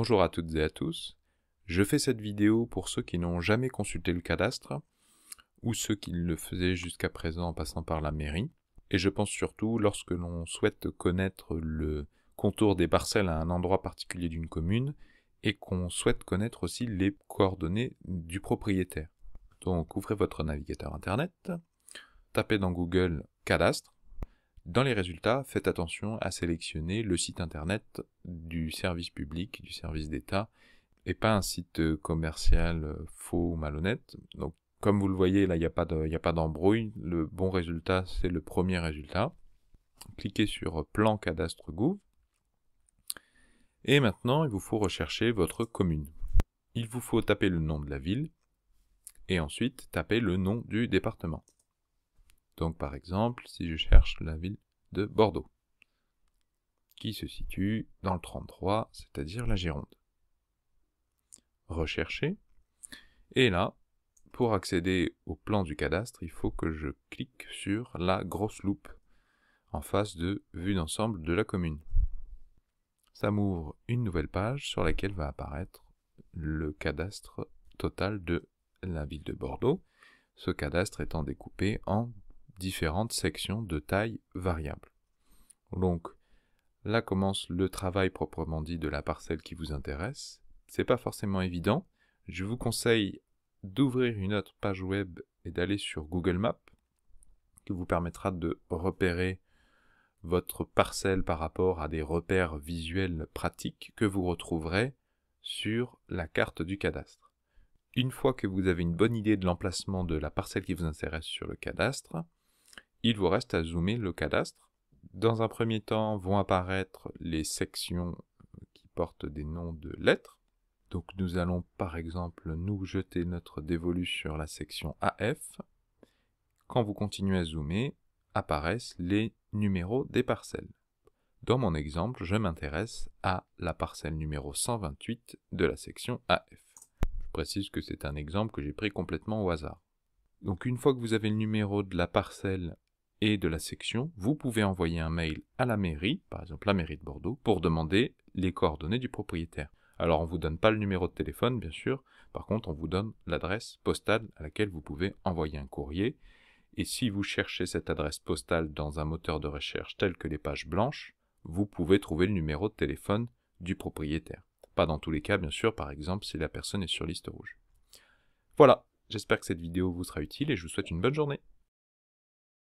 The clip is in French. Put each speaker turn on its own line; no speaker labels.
Bonjour à toutes et à tous. Je fais cette vidéo pour ceux qui n'ont jamais consulté le cadastre ou ceux qui le faisaient jusqu'à présent en passant par la mairie. Et je pense surtout lorsque l'on souhaite connaître le contour des parcelles à un endroit particulier d'une commune et qu'on souhaite connaître aussi les coordonnées du propriétaire. Donc ouvrez votre navigateur Internet, tapez dans Google cadastre dans les résultats, faites attention à sélectionner le site internet du service public, du service d'État, et pas un site euh, commercial euh, faux ou malhonnête. Donc, comme vous le voyez, là, il n'y a pas d'embrouille. le bon résultat, c'est le premier résultat. Cliquez sur euh, Plan cadastre Gouv. Et maintenant, il vous faut rechercher votre commune. Il vous faut taper le nom de la ville et ensuite taper le nom du département. Donc par exemple, si je cherche la ville de Bordeaux, qui se situe dans le 33, c'est-à-dire la Gironde. Rechercher. Et là, pour accéder au plan du cadastre, il faut que je clique sur la grosse loupe en face de Vue d'ensemble de la commune. Ça m'ouvre une nouvelle page sur laquelle va apparaître le cadastre total de la ville de Bordeaux, ce cadastre étant découpé en différentes sections de taille variable. Donc, là commence le travail proprement dit de la parcelle qui vous intéresse. Ce n'est pas forcément évident. Je vous conseille d'ouvrir une autre page web et d'aller sur Google Maps, qui vous permettra de repérer votre parcelle par rapport à des repères visuels pratiques que vous retrouverez sur la carte du cadastre. Une fois que vous avez une bonne idée de l'emplacement de la parcelle qui vous intéresse sur le cadastre, il vous reste à zoomer le cadastre. Dans un premier temps vont apparaître les sections qui portent des noms de lettres. Donc nous allons par exemple nous jeter notre dévolu sur la section AF. Quand vous continuez à zoomer, apparaissent les numéros des parcelles. Dans mon exemple, je m'intéresse à la parcelle numéro 128 de la section AF. Je précise que c'est un exemple que j'ai pris complètement au hasard. Donc une fois que vous avez le numéro de la parcelle et de la section, vous pouvez envoyer un mail à la mairie, par exemple la mairie de Bordeaux, pour demander les coordonnées du propriétaire. Alors on ne vous donne pas le numéro de téléphone, bien sûr, par contre on vous donne l'adresse postale à laquelle vous pouvez envoyer un courrier. Et si vous cherchez cette adresse postale dans un moteur de recherche tel que les pages blanches, vous pouvez trouver le numéro de téléphone du propriétaire. Pas dans tous les cas, bien sûr, par exemple si la personne est sur liste rouge. Voilà, j'espère que cette vidéo vous sera utile et je vous souhaite une bonne journée.